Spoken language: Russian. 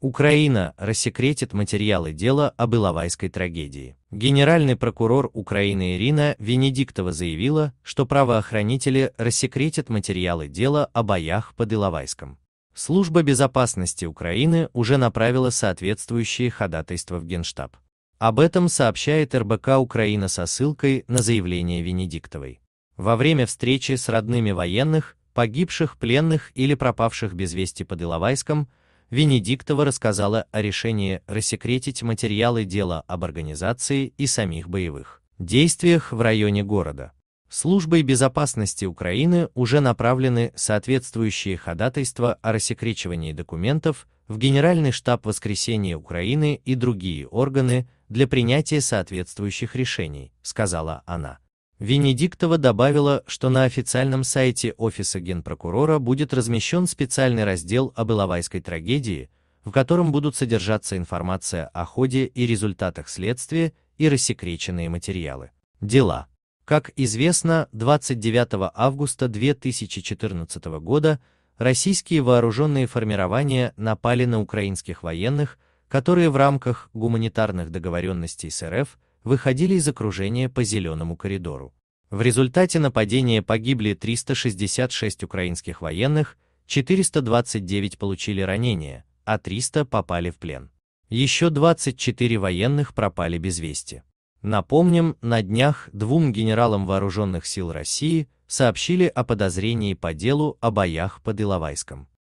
Украина рассекретит материалы дела об Иловайской трагедии. Генеральный прокурор Украины Ирина Венедиктова заявила, что правоохранители рассекретят материалы дела о боях под Иловайском. Служба безопасности Украины уже направила соответствующие ходатайства в Генштаб. Об этом сообщает РБК Украина со ссылкой на заявление Венедиктовой. Во время встречи с родными военных, погибших, пленных или пропавших без вести под Иловайском, Венедиктова рассказала о решении рассекретить материалы дела об организации и самих боевых действиях в районе города. Службой безопасности Украины уже направлены соответствующие ходатайства о рассекречивании документов в Генеральный штаб Воскресения Украины и другие органы для принятия соответствующих решений, сказала она. Венедиктова добавила, что на официальном сайте Офиса Генпрокурора будет размещен специальный раздел об Иловайской трагедии, в котором будут содержаться информация о ходе и результатах следствия и рассекреченные материалы. Дела. Как известно, 29 августа 2014 года российские вооруженные формирования напали на украинских военных, которые в рамках гуманитарных договоренностей с РФ выходили из окружения по зеленому коридору. В результате нападения погибли 366 украинских военных, 429 получили ранения, а 300 попали в плен. Еще 24 военных пропали без вести. Напомним, на днях двум генералам Вооруженных сил России сообщили о подозрении по делу о боях под Иловайском.